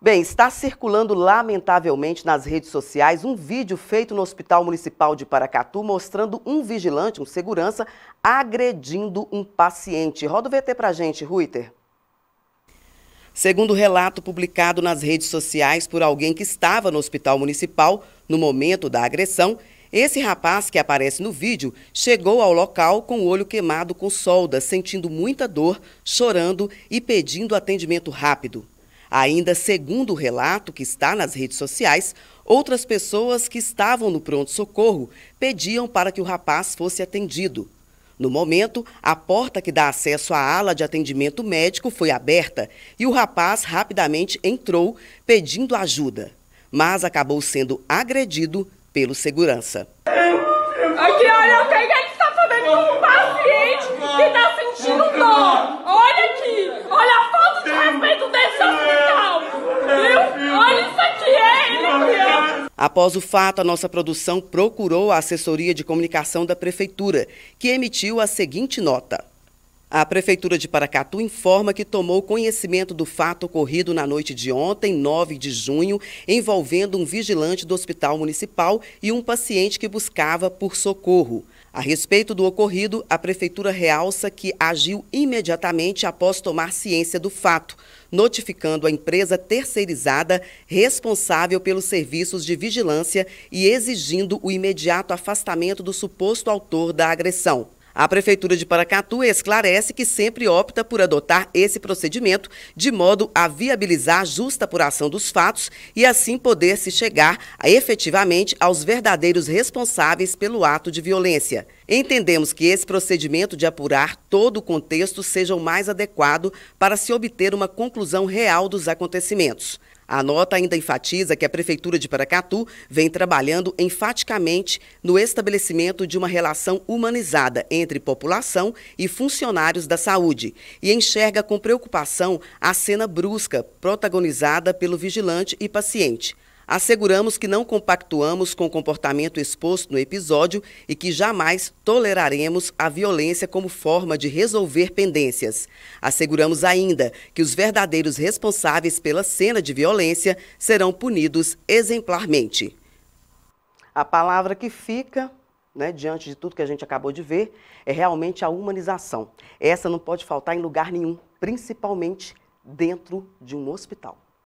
Bem, está circulando lamentavelmente nas redes sociais um vídeo feito no Hospital Municipal de Paracatu mostrando um vigilante, um segurança, agredindo um paciente. Roda o VT pra gente, Ruiter. Segundo relato publicado nas redes sociais por alguém que estava no Hospital Municipal no momento da agressão, esse rapaz que aparece no vídeo chegou ao local com o olho queimado com solda, sentindo muita dor, chorando e pedindo atendimento rápido. Ainda segundo o relato que está nas redes sociais, outras pessoas que estavam no pronto-socorro pediam para que o rapaz fosse atendido. No momento, a porta que dá acesso à ala de atendimento médico foi aberta e o rapaz rapidamente entrou pedindo ajuda, mas acabou sendo agredido pelo segurança. Aqui, olha, o que ele é está fazendo com o Após o fato, a nossa produção procurou a assessoria de comunicação da prefeitura, que emitiu a seguinte nota. A Prefeitura de Paracatu informa que tomou conhecimento do fato ocorrido na noite de ontem, 9 de junho, envolvendo um vigilante do Hospital Municipal e um paciente que buscava por socorro. A respeito do ocorrido, a Prefeitura realça que agiu imediatamente após tomar ciência do fato, notificando a empresa terceirizada responsável pelos serviços de vigilância e exigindo o imediato afastamento do suposto autor da agressão. A Prefeitura de Paracatu esclarece que sempre opta por adotar esse procedimento de modo a viabilizar a justa apuração dos fatos e assim poder se chegar a, efetivamente aos verdadeiros responsáveis pelo ato de violência. Entendemos que esse procedimento de apurar todo o contexto seja o mais adequado para se obter uma conclusão real dos acontecimentos. A nota ainda enfatiza que a Prefeitura de Paracatu vem trabalhando enfaticamente no estabelecimento de uma relação humanizada entre população e funcionários da saúde e enxerga com preocupação a cena brusca protagonizada pelo vigilante e paciente. Asseguramos que não compactuamos com o comportamento exposto no episódio e que jamais toleraremos a violência como forma de resolver pendências. Asseguramos ainda que os verdadeiros responsáveis pela cena de violência serão punidos exemplarmente. A palavra que fica né, diante de tudo que a gente acabou de ver, é realmente a humanização. Essa não pode faltar em lugar nenhum, principalmente dentro de um hospital.